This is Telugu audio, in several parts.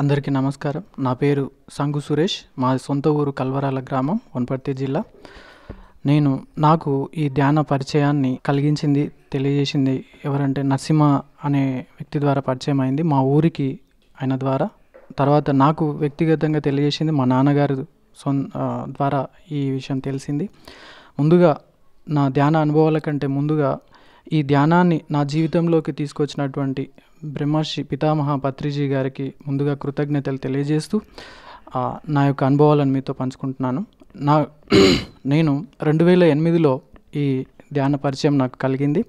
అందరికీ నమస్కారం నా పేరు సంగు సురేష్ మా సొంత ఊరు కల్వరాల గ్రామం వనపర్తి జిల్లా నేను నాకు ఈ ధ్యాన పరిచయాన్ని కలిగించింది తెలియజేసింది ఎవరంటే నరసింహ అనే వ్యక్తి ద్వారా పరిచయం అయింది మా ఊరికి ఆయన ద్వారా తర్వాత నాకు వ్యక్తిగతంగా తెలియజేసింది మా నాన్నగారు సొం ద్వారా ఈ విషయం తెలిసింది ముందుగా నా ధ్యాన అనుభవాల కంటే ముందుగా ఈ ధ్యానాన్ని నా జీవితంలోకి తీసుకొచ్చినటువంటి బ్రహ్మర్షి పితామహ పత్రిజీ గారికి ముందుగా కృతజ్ఞతలు తెలియజేస్తూ నా యొక్క అనుభవాలను మీతో పంచుకుంటున్నాను నా నేను రెండు వేల ఎనిమిదిలో ఈ ధ్యాన పరిచయం నాకు కలిగింది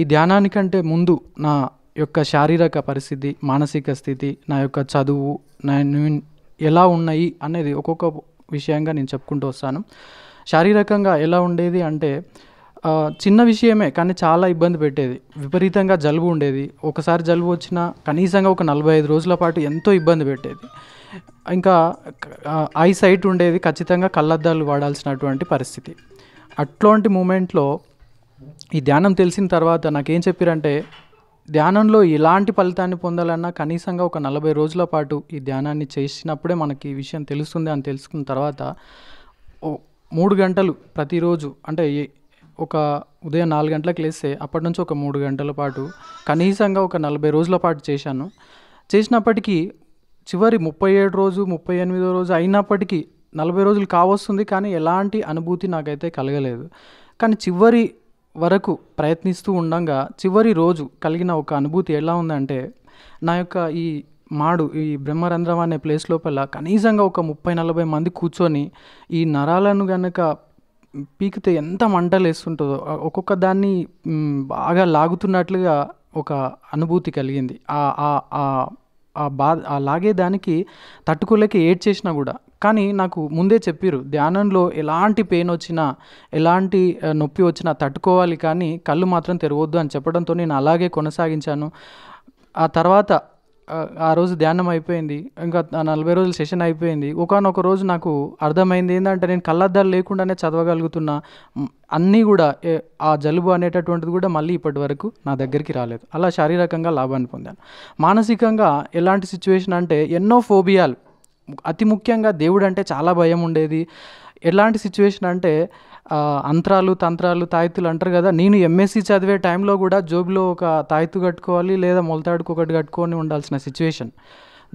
ఈ ధ్యానానికంటే ముందు నా యొక్క శారీరక పరిస్థితి మానసిక స్థితి నా యొక్క చదువు నేను ఎలా ఉన్నాయి అనేది ఒక్కొక్క విషయంగా నేను చెప్పుకుంటూ వస్తాను శారీరకంగా ఎలా ఉండేది అంటే చిన్న విషయమే కానీ చాలా ఇబ్బంది పెట్టేది విపరీతంగా జలుబు ఉండేది ఒకసారి జలుబు వచ్చినా కనీసంగా ఒక నలభై ఐదు రోజుల పాటు ఎంతో ఇబ్బంది పెట్టేది ఇంకా ఐ సైట్ ఉండేది ఖచ్చితంగా కళ్ళద్దాలు వాడాల్సినటువంటి పరిస్థితి అట్లాంటి మూమెంట్లో ఈ ధ్యానం తెలిసిన తర్వాత నాకేం చెప్పారంటే ధ్యానంలో ఎలాంటి ఫలితాన్ని పొందాలన్నా కనీసంగా ఒక నలభై రోజుల పాటు ఈ ధ్యానాన్ని చేసినప్పుడే మనకి ఈ విషయం తెలుస్తుంది అని తెలుసుకున్న తర్వాత మూడు గంటలు ప్రతిరోజు అంటే ఒక ఉదయం నాలుగు గంటలకు లేస్తే అప్పటి నుంచి ఒక మూడు గంటల పాటు కనీసంగా ఒక నలభై రోజుల పాటు చేశాను చేసినప్పటికీ చివరి ముప్పై ఏడు రోజు ముప్పై ఎనిమిదో రోజు అయినప్పటికీ నలభై రోజులు కావస్తుంది కానీ ఎలాంటి అనుభూతి నాకైతే కలగలేదు కానీ చివరి వరకు ప్రయత్నిస్తూ ఉండగా చివరి రోజు కలిగిన ఒక అనుభూతి ఎలా ఉందంటే నా యొక్క ఈ మాడు ఈ బ్రహ్మరంధ్రం అనే ప్లేస్ లోపల కనీసంగా ఒక ముప్పై నలభై మంది కూర్చొని ఈ నరాలను కనుక పీకితే ఎంత మంటలు వేస్తుంటుందో ఒక్కొక్క దాన్ని బాగా లాగుతున్నట్లుగా ఒక అనుభూతి కలిగింది ఆ బాధ ఆ లాగేదానికి తట్టుకోలేక ఏడ్ చేసినా కూడా కానీ నాకు ముందే చెప్పారు ధ్యానంలో ఎలాంటి పెయిన్ వచ్చినా ఎలాంటి నొప్పి వచ్చినా తట్టుకోవాలి కానీ కళ్ళు మాత్రం తెరవద్దు అని చెప్పడంతో నేను అలాగే కొనసాగించాను ఆ తర్వాత ఆ రోజు ధ్యానం అయిపోయింది ఇంకా నలభై రోజుల సెషన్ అయిపోయింది ఒకనొక రోజు నాకు అర్థమైంది ఏంటంటే నేను కళ్ళద్దాలు లేకుండానే చదవగలుగుతున్నా అన్నీ కూడా ఆ జలుబు అనేటటువంటిది కూడా మళ్ళీ ఇప్పటి వరకు నా దగ్గరికి రాలేదు అలా శారీరకంగా లాభాన్ని పొందాను మానసికంగా ఎలాంటి సిచ్యువేషన్ అంటే ఎన్నో ఫోబియాలు అతి ముఖ్యంగా దేవుడు అంటే చాలా భయం ఉండేది ఎలాంటి సిచ్యువేషన్ అంటే అంతరాలు తంత్రాలు తాయితులు అంటారు కదా నేను ఎంఎస్సి చదివే టైంలో కూడా జోబిలో ఒక తాయితు కట్టుకోవాలి లేదా మొలతాడుకు ఒకటి కట్టుకొని ఉండాల్సిన సిచ్యువేషన్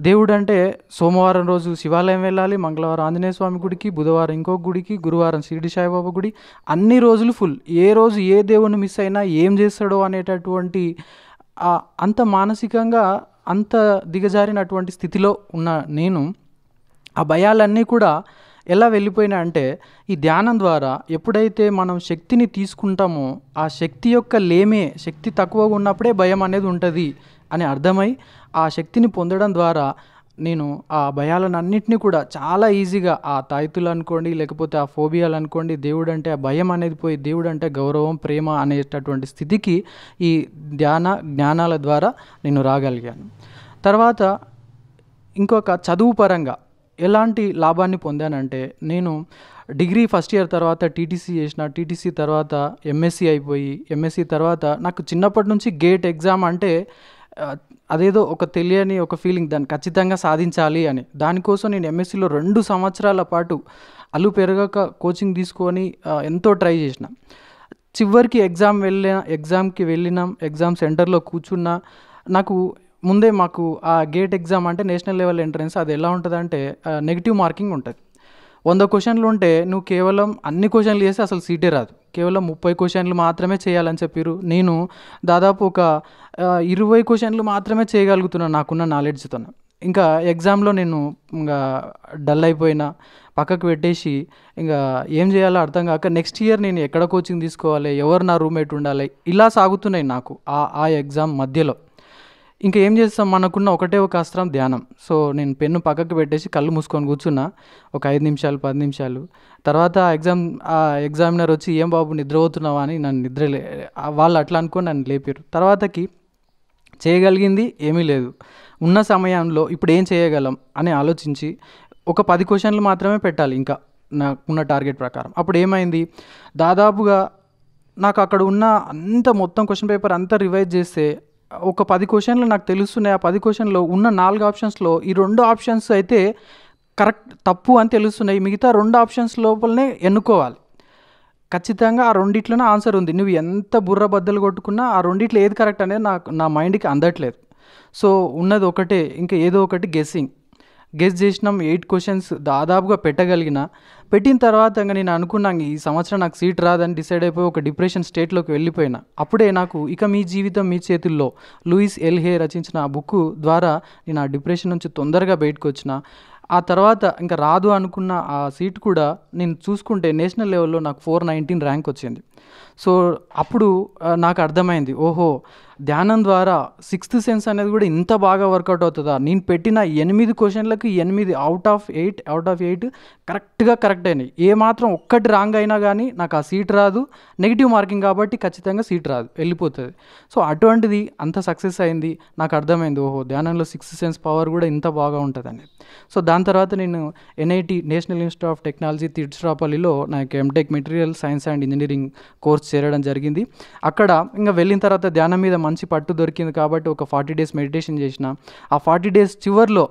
దేవుడు అంటే సోమవారం రోజు శివాలయం వెళ్ళాలి మంగళవారం ఆంజనేయ స్వామి గుడికి బుధవారం ఇంకో గుడికి గురువారం షిరిడి సాయిబాబా గుడి అన్ని రోజులు ఫుల్ ఏ రోజు ఏ దేవుని మిస్ అయినా ఏం చేస్తాడో అనేటటువంటి అంత మానసికంగా అంత దిగజారినటువంటి స్థితిలో ఉన్న నేను ఆ భయాలన్నీ కూడా ఎలా వెళ్ళిపోయినా అంటే ఈ ధ్యానం ద్వారా ఎప్పుడైతే మనం శక్తిని తీసుకుంటామో ఆ శక్తి యొక్క లేమే శక్తి తక్కువగా ఉన్నప్పుడే భయం అనేది ఉంటుంది అని అర్థమై ఆ శక్తిని పొందడం ద్వారా నేను ఆ భయాలన్నింటినీ కూడా చాలా ఈజీగా ఆ తాయితులు అనుకోండి లేకపోతే ఆ ఫోబియాలు అనుకోండి దేవుడు అంటే ఆ భయం అనేది పోయి దేవుడు అంటే గౌరవం ప్రేమ అనేటటువంటి స్థితికి ఈ ధ్యాన జ్ఞానాల ద్వారా నేను రాగలిగాను తర్వాత ఇంకొక చదువు పరంగా ఎలాంటి లాభాన్ని పొందానంటే నేను డిగ్రీ ఫస్ట్ ఇయర్ తర్వాత టీటీసీ చేసిన టీటీసీ తర్వాత ఎంఎస్సీ అయిపోయి ఎంఎస్సీ తర్వాత నాకు చిన్నప్పటి నుంచి గేట్ ఎగ్జామ్ అంటే అదేదో ఒక తెలియని ఒక ఫీలింగ్ దాన్ని ఖచ్చితంగా సాధించాలి అని దానికోసం నేను ఎంఎస్సీలో రెండు సంవత్సరాల పాటు అల్లు పెరగక కోచింగ్ తీసుకొని ఎంతో ట్రై చేసిన చివరికి ఎగ్జామ్ వెళ్ళిన ఎగ్జామ్కి వెళ్ళినాం ఎగ్జామ్ సెంటర్లో కూర్చున్నా నాకు ముందే మాకు ఆ గేట్ ఎగ్జామ్ అంటే నేషనల్ లెవెల్ ఎంట్రన్స్ అది ఎలా ఉంటుంది అంటే నెగిటివ్ మార్కింగ్ ఉంటుంది వంద క్వశ్చన్లు ఉంటే నువ్వు కేవలం అన్ని క్వశ్చన్లు చేస్తే అసలు సీటే రాదు కేవలం ముప్పై క్వశ్చన్లు మాత్రమే చేయాలని చెప్పారు నేను దాదాపు ఒక ఇరవై క్వశ్చన్లు మాత్రమే చేయగలుగుతున్నాను నాకున్న నాలెడ్జ్తో ఇంకా ఎగ్జామ్లో నేను ఇంకా డల్ అయిపోయినా పక్కకు పెట్టేసి ఇంకా ఏం చేయాలో అర్థం కాక నెక్స్ట్ ఇయర్ నేను ఎక్కడ కోచింగ్ తీసుకోవాలి ఎవరు నా రూమ్మేట్ ఉండాలి ఇలా సాగుతున్నాయి నాకు ఆ ఆ ఎగ్జామ్ మధ్యలో ఇంకా ఏం చేస్తాం మనకున్న ఒకటే ఒక అస్త్రం ధ్యానం సో నేను పెన్ను పక్కకు పెట్టేసి కళ్ళు మూసుకొని కూర్చున్నా ఒక ఐదు నిమిషాలు పది నిమిషాలు తర్వాత ఎగ్జామ్ ఆ ఎగ్జామినర్ వచ్చి ఏం బాబు నిద్రపోతున్నావా అని నన్ను నిద్ర వాళ్ళు అట్లా అనుకుని నన్ను లేపారు తర్వాతకి చేయగలిగింది ఏమీ లేదు ఉన్న సమయంలో ఇప్పుడు ఏం చేయగలం అని ఆలోచించి ఒక పది క్వశ్చన్లు మాత్రమే పెట్టాలి ఇంకా నాకున్న టార్గెట్ ప్రకారం అప్పుడు ఏమైంది దాదాపుగా నాకు అక్కడ ఉన్న అంత మొత్తం క్వశ్చన్ పేపర్ అంతా రివైజ్ చేస్తే ఒక పది క్వశ్చన్లు నాకు తెలుస్తున్నాయి ఆ పది క్వశ్చన్లో ఉన్న నాలుగు ఆప్షన్స్లో ఈ రెండు ఆప్షన్స్ అయితే కరెక్ట్ తప్పు అని తెలుస్తున్నాయి మిగతా రెండు ఆప్షన్స్ లోపలనే ఎన్నుకోవాలి ఖచ్చితంగా ఆ రెండిట్లోనే ఆన్సర్ ఉంది నువ్వు ఎంత బుర్ర బద్దలు కొట్టుకున్నా ఆ రెండిట్లో ఏది కరెక్ట్ అనేది నాకు నా మైండ్కి అందట్లేదు సో ఉన్నది ఒకటే ఇంకా ఏదో ఒకటి గెస్సింగ్ గెస్ చేసినాం ఎయిట్ క్వశ్చన్స్ దాదాపుగా పెట్టగలిగిన పెట్టిన తర్వాత ఇంకా నేను అనుకున్నాను ఈ సంవత్సరం నాకు సీట్ రాదని డిసైడ్ అయిపోయి ఒక డిప్రెషన్ స్టేట్లోకి వెళ్ళిపోయినా అప్పుడే నాకు ఇక మీ జీవితం మీ చేతుల్లో లూయిస్ ఎల్హే రచించిన ఆ బుక్ ద్వారా నేను ఆ డిప్రెషన్ నుంచి తొందరగా బయటకు వచ్చిన ఆ తర్వాత ఇంకా రాదు అనుకున్న ఆ సీట్ కూడా నేను చూసుకుంటే నేషనల్ లెవెల్లో నాకు ఫోర్ నైన్టీన్ ర్యాంక్ వచ్చింది సో అప్పుడు నాకు అర్థమైంది ఓహో ధ్యానం ద్వారా సిక్స్త్ సెన్స్ అనేది కూడా ఇంత బాగా వర్కౌట్ అవుతుందా నేను పెట్టిన ఎనిమిది క్వశ్చన్లకు ఎనిమిది out of eight out of eight కరెక్ట్గా కరెక్ట్ అయినాయి ఏ మాత్రం ఒక్కటి రాంగ్ అయినా కానీ నాకు ఆ సీట్ రాదు నెగిటివ్ మార్కింగ్ కాబట్టి ఖచ్చితంగా సీట్ రాదు వెళ్ళిపోతుంది సో అటువంటిది అంత సక్సెస్ అయింది నాకు అర్థమైంది ఓహో ధ్యానంలో సిక్స్త్ సెన్స్ పవర్ కూడా ఇంత బాగా ఉంటుందని సో దాని తర్వాత నేను NIT national institute of technology తిరుచురాపల్లిలో నాకు MTech material science and engineering course చేరడం జరిగింది అక్కడ ఇంకా వెళ్ళిన తర్వాత ధ్యానం మీద మంచి పట్టు దొరికింది కాబట్టి ఒక ఫార్టీ డేస్ మెడిటేషన్ చేసిన ఆ ఫార్టీ డేస్ చివరిలో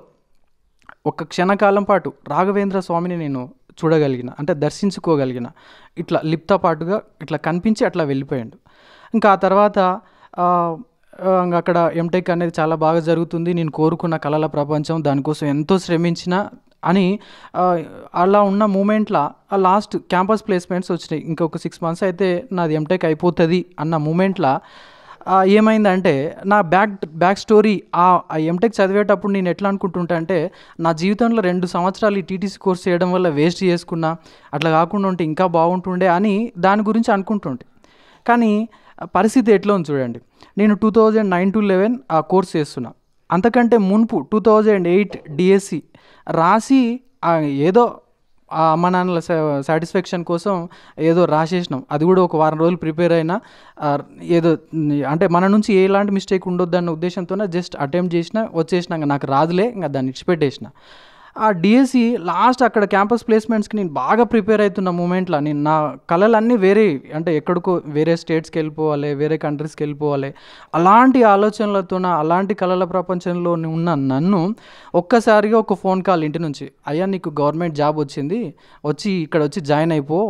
ఒక క్షణకాలం పాటు రాఘవేంద్ర స్వామిని నేను చూడగలిగిన అంటే దర్శించుకోగలిగిన ఇట్లా లిప్తో పాటుగా ఇట్లా కనిపించి అట్లా వెళ్ళిపోయాడు ఇంకా ఆ తర్వాత అక్కడ ఎంటెక్ అనేది చాలా బాగా జరుగుతుంది నేను కోరుకున్న కళల ప్రపంచం దానికోసం ఎంతో శ్రమించిన అని అలా ఉన్న మూమెంట్లో లాస్ట్ క్యాంపస్ ప్లేస్మెంట్స్ వచ్చినాయి ఇంకొక సిక్స్ మంత్స్ అయితే నాది ఎంటెక్ అయిపోతుంది అన్న మూమెంట్లో ఏమైందంటే నా బ్యాక్ బ్యాక్ స్టోరీ ఆ ఎంటెక్ చదివేటప్పుడు నేను ఎట్లా అనుకుంటుంటా అంటే నా జీవితంలో రెండు సంవత్సరాలు ఈ టీటీసీ కోర్స్ చేయడం వల్ల వేస్ట్ చేసుకున్నా అట్లా కాకుండా ఉంటే ఇంకా బాగుంటుండే అని దాని గురించి అనుకుంటుంటే కానీ పరిస్థితి ఎట్లా ఉంది చూడండి నేను two thousand nine to eleven ఆ కోర్స్ చేస్తున్నా అంతకంటే మున్పు two thousand eight DSC e రాసి ఏదో ఆ అమ్మ నాన్నల సాటిస్ఫాక్షన్ కోసం ఏదో రాసేసినాం అది కూడా ఒక వారం రోజులు ప్రిపేర్ అయినా ఏదో అంటే మన నుంచి ఎలాంటి మిస్టేక్ ఉండొద్దన్న అన్న ఉద్దేశంతో జస్ట్ అటెంప్ట్ చేసిన వచ్చేసినాక నాకు రాదులే ఇంకా దాన్ని ఇచ్చిపెట్టేసిన ఆ డిఎస్సి లాస్ట్ e అక్కడ క్యాంపస్ ప్లేస్మెంట్స్కి నేను బాగా ప్రిపేర్ అవుతున్న మూమెంట్లో నేను నా కళలన్నీ వేరే అంటే ఎక్కడికో వేరే స్టేట్స్కి వెళ్ళిపోవాలి వేరే కంట్రీస్కి వెళ్ళిపోవాలి అలాంటి ఆలోచనలతోన అలాంటి కళల ప్రపంచంలో ఉన్న నన్ను ఒక్కసారిగా ఒక ఫోన్ కాల్ ఇంటి నుంచి అయ్యా నీకు గవర్నమెంట్ జాబ్ వచ్చింది వచ్చి ఇక్కడ వచ్చి జాయిన్ అయిపో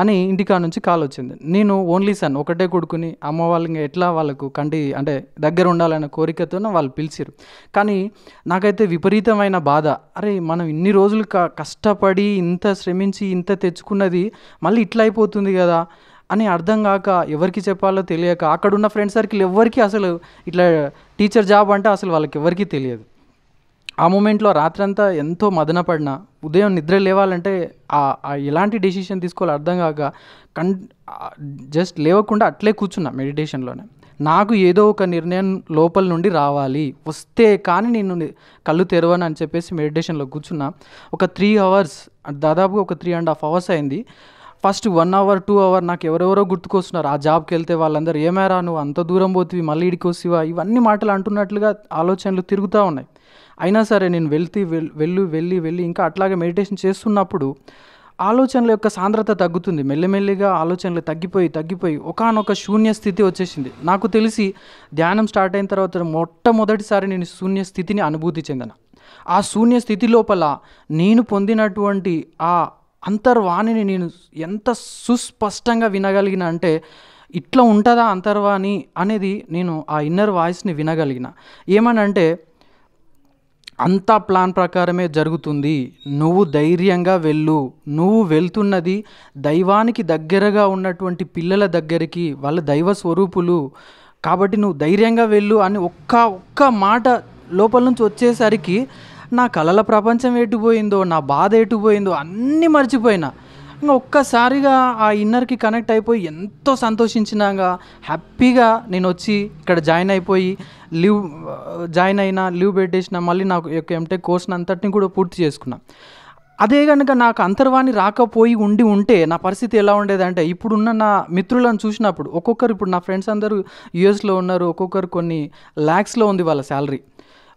అని ఇంటికా నుంచి కాల్ వచ్చింది నేను ఓన్లీ సన్ ఒకటే కొడుకుని అమ్మ వాళ్ళకి ఎట్లా వాళ్ళకు కంటి అంటే దగ్గర ఉండాలనే కోరికతో వాళ్ళు పిలిచారు కానీ నాకైతే విపరీతమైన బాధ అరే మనం ఇన్ని రోజులు క కష్టపడి ఇంత శ్రమించి ఇంత తెచ్చుకున్నది మళ్ళీ ఇట్లా అయిపోతుంది కదా అని అర్థం కాక ఎవరికి చెప్పాలో తెలియక అక్కడున్న ఫ్రెండ్ సర్కిల్ ఎవరికి అసలు ఇట్లా టీచర్ జాబ్ అంటే అసలు వాళ్ళకి ఎవరికి తెలియదు ఆ మూమెంట్లో రాత్రంతా ఎంతో పడినా ఉదయం నిద్ర లేవాలంటే ఎలాంటి డెసిషన్ తీసుకోవాలో అర్థం కాక కన్ జస్ట్ లేవకుండా అట్లే కూర్చున్నా మెడిటేషన్లోనే నాకు ఏదో ఒక నిర్ణయం లోపల నుండి రావాలి వస్తే కానీ నేను కళ్ళు తెరవను అని చెప్పేసి మెడిటేషన్లో కూర్చున్నా ఒక త్రీ అవర్స్ దాదాపు ఒక త్రీ అండ్ హాఫ్ అవర్స్ అయింది first one hour two hour నాకు ఎవరెవరో గుర్తుకొస్తున్నారు ఆ జాబ్కి వెళ్తే వాళ్ళందరూ ఏమేరా నువ్వు అంత దూరం పోతివి మళ్ళీ ఇడికి వస్తావా ఇవన్నీ మాటలు అంటున్నట్లుగా ఆలోచనలు తిరుగుతూ ఉన్నాయి అయినా సరే నేను వెళ్తి వెళ్ళి వెళ్ళి వెళ్ళి ఇంకా అట్లాగే మెడిటేషన్ చేస్తున్నప్పుడు ఆలోచనల యొక్క సాంద్రత తగ్గుతుంది మెల్లమెల్లిగా ఆలోచనలు తగ్గిపోయి తగ్గిపోయి ఒకనొక శూన్య స్థితి వచ్చేసింది నాకు తెలిసి ధ్యానం స్టార్ట్ అయిన తర్వాత మొట్టమొదటిసారి నేను శూన్య స్థితిని అనుభూతి చెందను ఆ శూన్య స్థితి లోపల నేను పొందినటువంటి ఆ అంతర్వాణిని నేను ఎంత సుస్పష్టంగా వినగలిగిన అంటే ఇట్లా ఉంటుందా అంతర్వాణి అనేది నేను ఆ ఇన్నర్ వాయిస్ని వినగలిగిన ఏమనంటే అంతా ప్లాన్ ప్రకారమే జరుగుతుంది నువ్వు ధైర్యంగా వెళ్ళు నువ్వు వెళ్తున్నది దైవానికి దగ్గరగా ఉన్నటువంటి పిల్లల దగ్గరికి వాళ్ళ దైవ స్వరూపులు కాబట్టి నువ్వు ధైర్యంగా వెళ్ళు అని ఒక్క ఒక్క మాట లోపల నుంచి వచ్చేసరికి నా కళల ప్రపంచం ఎటుపోయిందో నా బాధ ఎటుపోయిందో అన్నీ మర్చిపోయినా ఒక్కసారిగా ఆ ఇన్నర్కి కనెక్ట్ అయిపోయి ఎంతో సంతోషించినాక హ్యాపీగా నేను వచ్చి ఇక్కడ జాయిన్ అయిపోయి లీవ్ జాయిన్ అయినా లీవ్ పెట్టేసిన మళ్ళీ నాకు యొక్క ఎంటే కోర్సును అంతటిని కూడా పూర్తి చేసుకున్నా అదే కనుక నాకు అంతర్వాణి రాకపోయి ఉండి ఉంటే నా పరిస్థితి ఎలా ఉండేదంటే ఇప్పుడున్న నా మిత్రులను చూసినప్పుడు ఒక్కొక్కరు ఇప్పుడు నా ఫ్రెండ్స్ అందరూ యూఎస్లో ఉన్నారు ఒక్కొక్కరు కొన్ని ల్యాక్స్లో ఉంది వాళ్ళ శాలరీ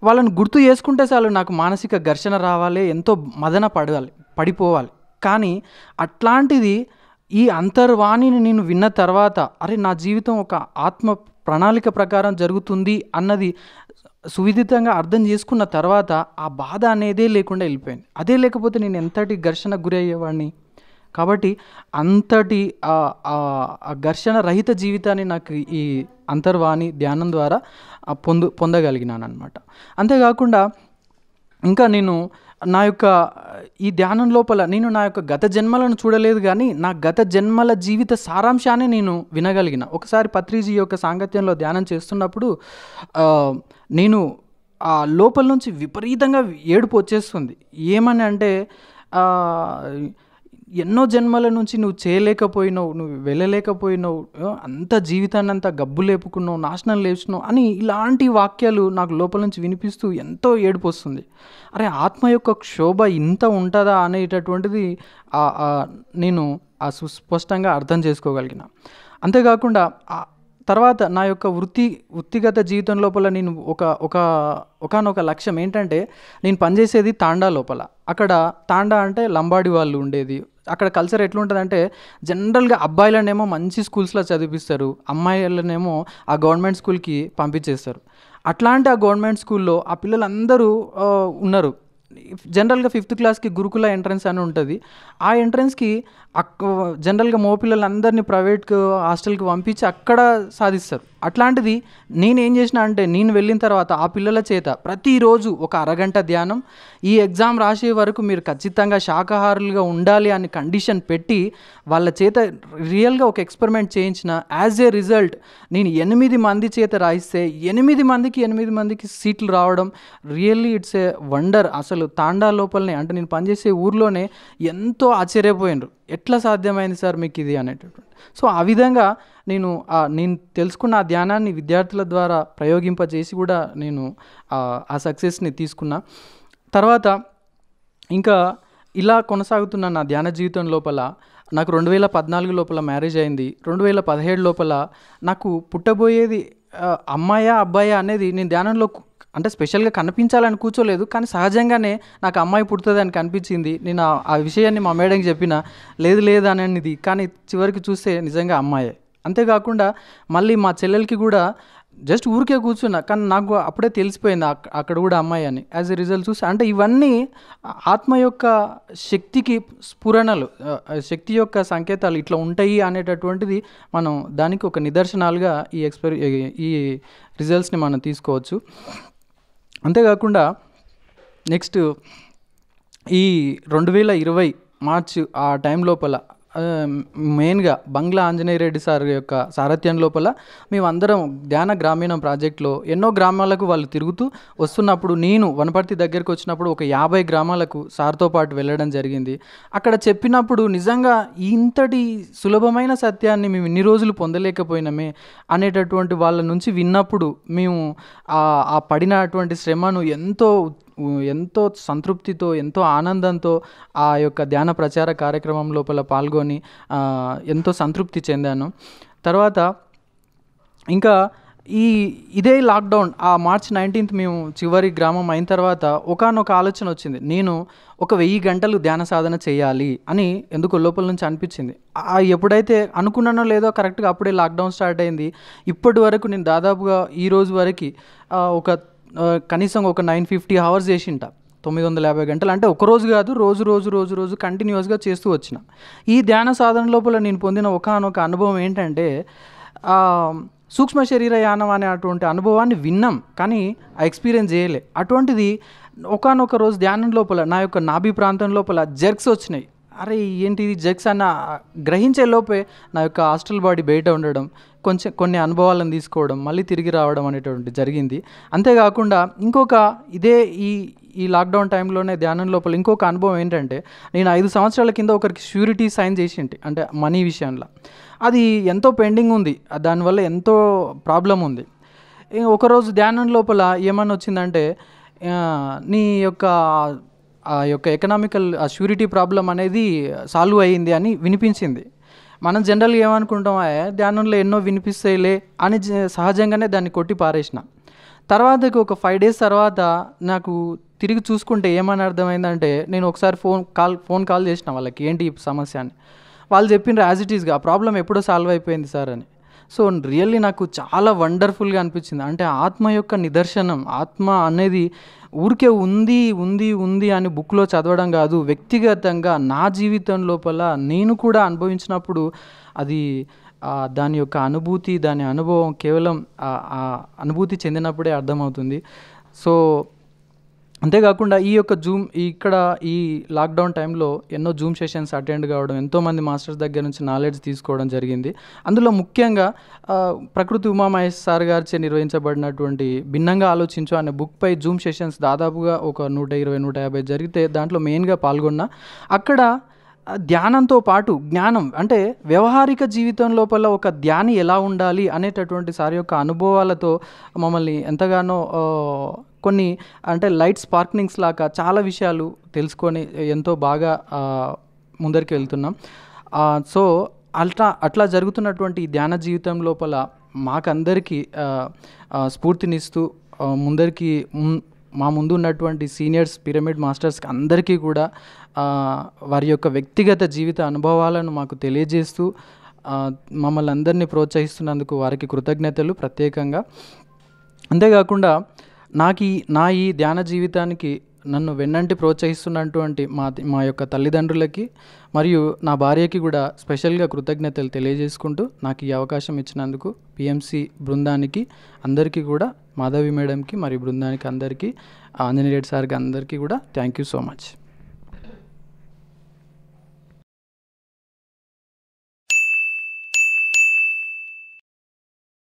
వాళ్ళని గుర్తు చేసుకుంటే చాలు నాకు మానసిక ఘర్షణ రావాలి ఎంతో మదన పడాలి పడిపోవాలి కానీ అట్లాంటిది ఈ అంతర్వాణిని నేను విన్న తర్వాత అరే నా జీవితం ఒక ఆత్మ ప్రణాళిక ప్రకారం జరుగుతుంది అన్నది సువిదితంగా అర్థం చేసుకున్న తర్వాత ఆ బాధ అనేదే లేకుండా వెళ్ళిపోయింది అదే లేకపోతే నేను ఎంతటి ఘర్షణ గురి అయ్యేవాడిని కాబట్టి అంతటి ఘర్షణ రహిత జీవితాన్ని నాకు ఈ అంతర్వాణి ధ్యానం ద్వారా పొందు పొందగలిగినాను అనమాట అంతేకాకుండా ఇంకా నేను నా యొక్క ఈ ధ్యానం లోపల నేను నా యొక్క గత జన్మలను చూడలేదు కానీ నా గత జన్మల జీవిత సారాంశాన్ని నేను వినగలిగిన ఒకసారి పత్రిజీ యొక్క సాంగత్యంలో ధ్యానం చేస్తున్నప్పుడు నేను ఆ లోపల నుంచి విపరీతంగా ఏడుపు వచ్చేస్తుంది ఏమని అంటే ఎన్నో జన్మల నుంచి నువ్వు చేయలేకపోయినావు నువ్వు వెళ్ళలేకపోయినావు అంత జీవితాన్ని అంతా గబ్బు లేపుకున్నావు నాశనం లేచినావు అని ఇలాంటి వాక్యాలు నాకు లోపల నుంచి వినిపిస్తూ ఎంతో ఏడుపు వస్తుంది అరే ఆత్మ యొక్క క్షోభ ఇంత ఉంటుందా అనేటటువంటిది నేను ఆ సుస్పష్టంగా అర్థం చేసుకోగలిగిన అంతేకాకుండా తర్వాత నా యొక్క వృత్తి వృత్తిగత జీవితం లోపల నేను ఒక ఒక ఒకనొక లక్ష్యం ఏంటంటే నేను పనిచేసేది తాండా లోపల అక్కడ తాండా అంటే లంబాడి వాళ్ళు ఉండేది అక్కడ కల్చర్ ఎట్లుంటుందంటే జనరల్గా అబ్బాయిలనేమో మంచి స్కూల్స్లో చదివిస్తారు అమ్మాయిలనేమో ఆ గవర్నమెంట్ స్కూల్కి పంపించేస్తారు అట్లాంటి ఆ గవర్నమెంట్ స్కూల్లో ఆ పిల్లలందరూ ఉన్నారు జనరల్గా ఫిఫ్త్ క్లాస్కి గురుకుల ఎంట్రన్స్ అని ఉంటుంది ఆ ఎంట్రన్స్కి అక్క జనరల్గా అందరినీ ప్రైవేట్కి హాస్టల్కి పంపించి అక్కడ సాధిస్తారు అట్లాంటిది నేనేం చేసిన అంటే నేను వెళ్ళిన తర్వాత ఆ పిల్లల చేత ప్రతిరోజు ఒక అరగంట ధ్యానం ఈ ఎగ్జామ్ రాసే వరకు మీరు ఖచ్చితంగా శాకాహారులుగా ఉండాలి అని కండిషన్ పెట్టి వాళ్ళ చేత రియల్గా ఒక ఎక్స్పెరిమెంట్ చేయించిన యాజ్ ఏ రిజల్ట్ నేను ఎనిమిది మంది చేత రాయిస్తే ఎనిమిది మందికి ఎనిమిది మందికి సీట్లు రావడం రియల్లీ ఇట్స్ ఏ వండర్ అసలు తాండా లోపలనే అంటే నేను పనిచేసే ఊర్లోనే ఎంతో ఆశ్చర్యపోయినరు ఎట్లా సాధ్యమైంది సార్ మీకు ఇది అనేటటువంటి సో ఆ విధంగా నేను నేను తెలుసుకున్న ఆ ధ్యానాన్ని విద్యార్థుల ద్వారా ప్రయోగింపజేసి కూడా నేను ఆ సక్సెస్ని తీసుకున్నా తర్వాత ఇంకా ఇలా కొనసాగుతున్న నా ధ్యాన జీవితం లోపల నాకు రెండు వేల పద్నాలుగు లోపల మ్యారేజ్ అయింది రెండు వేల పదిహేడు లోపల నాకు పుట్టబోయేది అమ్మాయా అబ్బాయా అనేది నేను ధ్యానంలో అంటే స్పెషల్గా కనిపించాలని కూర్చోలేదు కానీ సహజంగానే నాకు అమ్మాయి పుడుతుంది అని కనిపించింది నేను ఆ విషయాన్ని మా మేడంకి చెప్పిన లేదు లేదు అనేది కానీ చివరికి చూస్తే నిజంగా అమ్మాయే అంతేకాకుండా మళ్ళీ మా చెల్లెలకి కూడా జస్ట్ ఊరికే కూర్చున్నా కానీ నాకు అప్పుడే తెలిసిపోయింది అక్కడ కూడా అమ్మాయి అని యాజ్ ఎ రిజల్ట్ చూసి అంటే ఇవన్నీ ఆత్మ యొక్క శక్తికి స్ఫురణలు శక్తి యొక్క సంకేతాలు ఇట్లా ఉంటాయి అనేటటువంటిది మనం దానికి ఒక నిదర్శనాలుగా ఈ ఎక్స్పెరి ఈ రిజల్ట్స్ని మనం తీసుకోవచ్చు అంతేకాకుండా నెక్స్ట్ ఈ రెండు వేల ఇరవై మార్చ్ ఆ టైం లోపల మెయిన్గా బంగ్లా ఆంజనేయ రెడ్డి సార్ యొక్క సారథ్యం లోపల మేమందరం ధ్యాన గ్రామీణ ప్రాజెక్టులో ఎన్నో గ్రామాలకు వాళ్ళు తిరుగుతూ వస్తున్నప్పుడు నేను వనపర్తి దగ్గరికి వచ్చినప్పుడు ఒక యాభై గ్రామాలకు సార్తో పాటు వెళ్ళడం జరిగింది అక్కడ చెప్పినప్పుడు నిజంగా ఇంతటి సులభమైన సత్యాన్ని మేము ఇన్ని రోజులు పొందలేకపోయినామే అనేటటువంటి వాళ్ళ నుంచి విన్నప్పుడు మేము ఆ పడినటువంటి శ్రమను ఎంతో ఎంతో సంతృప్తితో ఎంతో ఆనందంతో ఆ యొక్క ధ్యాన ప్రచార కార్యక్రమం లోపల పాల్గొని ఎంతో సంతృప్తి చెందాను తర్వాత ఇంకా ఈ ఇదే లాక్డౌన్ ఆ మార్చ్ నైన్టీన్త్ మేము చివరి గ్రామం అయిన తర్వాత ఒకనొక ఆలోచన వచ్చింది నేను ఒక వెయ్యి గంటలు ధ్యాన సాధన చేయాలి అని ఎందుకు లోపల నుంచి అనిపించింది ఎప్పుడైతే అనుకున్నానో లేదో కరెక్ట్గా అప్పుడే లాక్డౌన్ స్టార్ట్ అయింది ఇప్పటి వరకు నేను దాదాపుగా ఈ రోజు వరకు ఒక కనీసం ఒక నైన్ ఫిఫ్టీ అవర్స్ చేసింట తొమ్మిది వందల యాభై గంటలు అంటే ఒకరోజు కాదు రోజు రోజు రోజు రోజు కంటిన్యూస్గా చేస్తూ వచ్చిన ఈ ధ్యాన సాధన లోపల నేను పొందిన ఒకనొక అనుభవం ఏంటంటే సూక్ష్మ శరీర యానం అనే అటువంటి అనుభవాన్ని విన్నాం కానీ ఆ ఎక్స్పీరియన్స్ చేయలే అటువంటిది ఒకనొక రోజు ధ్యానం లోపల నా యొక్క నాభి ప్రాంతం లోపల జర్క్స్ వచ్చినాయి అరే ఏంటి ఇది జగ్స్ అన్న గ్రహించే లోపే నా యొక్క హాస్టల్ బాడీ బయట ఉండడం కొంచెం కొన్ని అనుభవాలను తీసుకోవడం మళ్ళీ తిరిగి రావడం అనేటువంటి జరిగింది అంతేకాకుండా ఇంకొక ఇదే ఈ ఈ లాక్డౌన్ టైంలోనే ధ్యానం లోపల ఇంకొక అనుభవం ఏంటంటే నేను ఐదు సంవత్సరాల కింద ఒకరికి ష్యూరిటీ సైన్ చేసింటి అంటే మనీ విషయంలో అది ఎంతో పెండింగ్ ఉంది దానివల్ల ఎంతో ప్రాబ్లం ఉంది ఒకరోజు ధ్యానం లోపల ఏమని వచ్చిందంటే నీ యొక్క ఆ యొక్క ఎకనామికల్ ష్యూరిటీ ప్రాబ్లం అనేది సాల్వ్ అయ్యింది అని వినిపించింది మనం జనరల్గా ఏమనుకుంటాం ధ్యానంలో ఎన్నో వినిపిస్తాయిలే అని సహజంగానే దాన్ని కొట్టి పారేసిన తర్వాతకి ఒక ఫైవ్ డేస్ తర్వాత నాకు తిరిగి చూసుకుంటే ఏమని అర్థమైందంటే నేను ఒకసారి ఫోన్ కాల్ ఫోన్ కాల్ చేసిన వాళ్ళకి ఏంటి ఈ సమస్య అని వాళ్ళు చెప్పిన యాజ్ ఇట్ ఈస్గా ఆ ప్రాబ్లం ఎప్పుడో సాల్వ్ అయిపోయింది సార్ అని సో రియల్లీ నాకు చాలా వండర్ఫుల్గా అనిపించింది అంటే ఆత్మ యొక్క నిదర్శనం ఆత్మ అనేది ఊరికే ఉంది ఉంది ఉంది అని బుక్లో చదవడం కాదు వ్యక్తిగతంగా నా జీవితం లోపల నేను కూడా అనుభవించినప్పుడు అది దాని యొక్క అనుభూతి దాని అనుభవం కేవలం అనుభూతి చెందినప్పుడే అర్థమవుతుంది సో అంతేకాకుండా ఈ యొక్క జూమ్ ఇక్కడ ఈ లాక్డౌన్ టైంలో ఎన్నో జూమ్ సెషన్స్ అటెండ్ కావడం ఎంతోమంది మాస్టర్స్ దగ్గర నుంచి నాలెడ్జ్ తీసుకోవడం జరిగింది అందులో ముఖ్యంగా ప్రకృతి ఉమామహేష్ సార్ గారిచే నిర్వహించబడినటువంటి భిన్నంగా ఆలోచించు అనే బుక్పై జూమ్ సెషన్స్ దాదాపుగా ఒక నూట ఇరవై నూట యాభై జరిగితే దాంట్లో మెయిన్గా పాల్గొన్న అక్కడ ధ్యానంతో పాటు జ్ఞానం అంటే వ్యవహారిక జీవితం లోపల ఒక ధ్యాని ఎలా ఉండాలి అనేటటువంటి సార్ యొక్క అనుభవాలతో మమ్మల్ని ఎంతగానో కొన్ని అంటే లైట్ స్పార్క్నింగ్స్ లాగా చాలా విషయాలు తెలుసుకొని ఎంతో బాగా ముందరికి వెళ్తున్నాం సో అట్లా అట్లా జరుగుతున్నటువంటి ధ్యాన జీవితం లోపల మాకందరికీ స్ఫూర్తినిస్తూ ముందరికి మా ముందు ఉన్నటువంటి సీనియర్స్ పిరమిడ్ మాస్టర్స్కి అందరికీ కూడా వారి యొక్క వ్యక్తిగత జీవిత అనుభవాలను మాకు తెలియజేస్తూ మమ్మల్ని అందరినీ ప్రోత్సహిస్తున్నందుకు వారికి కృతజ్ఞతలు ప్రత్యేకంగా అంతేకాకుండా నాకు ఈ నా ఈ ధ్యాన జీవితానికి నన్ను వెన్నంటి ప్రోత్సహిస్తున్నటువంటి మా మా యొక్క తల్లిదండ్రులకి మరియు నా భార్యకి కూడా స్పెషల్గా కృతజ్ఞతలు తెలియజేసుకుంటూ నాకు ఈ అవకాశం ఇచ్చినందుకు పిఎంసి బృందానికి అందరికీ కూడా మాధవి మేడంకి మరియు బృందానికి అందరికీ రెడ్డి సార్కి అందరికీ కూడా థ్యాంక్ యూ సో మచ్